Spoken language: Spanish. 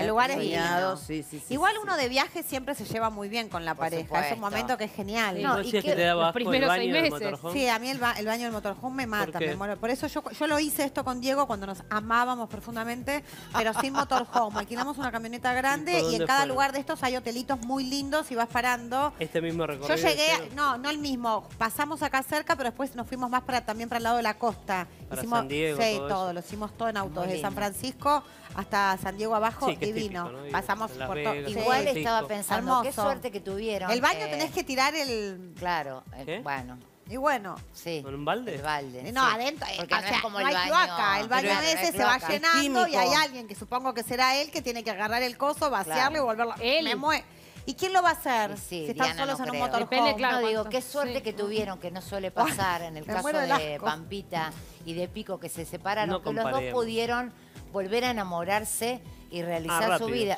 El lugar es lindo. Igual uno de viaje siempre se lleva muy bien con la pareja. Es un momento que es genial. No, que baño meses. Sí, a mí el, baño del motorhome me mata, Por eso yo, lo hice esto con Diego cuando nos amábamos profundamente, pero sin motorhome. Alquilamos una camioneta grande y, en cada lugar de estos hay hotelitos muy lindos y vas parando. Este mismo recorrido. Yo llegué, este. no, no el mismo. Pasamos acá cerca, pero después nos fuimos más para también para el lado de la costa. Para hicimos, San Diego, todo, lo hicimos todo en auto desde San Francisco hasta San Diego abajo, y vino Pasamos por todo. Igual estaba pensando, qué suerte que tuvieron. El baño eh, tenés que tirar el... Claro, eh, bueno. Y bueno. Sí. ¿Con un balde? El balde. No, adentro. Eh, Porque no como el hay baño. El baño ese se va llenando y hay alguien que supongo que será él que tiene que agarrar el coso, vaciarlo y volverlo. Él. Me ¿Y quién lo va a hacer? si están solos en un motorhome. no, digo, qué suerte que tuvieron, que no suele pasar en el caso de Pampita y de Pico, que se separaron, que los dos pudieron volver a enamorarse y realizar ah, su vida.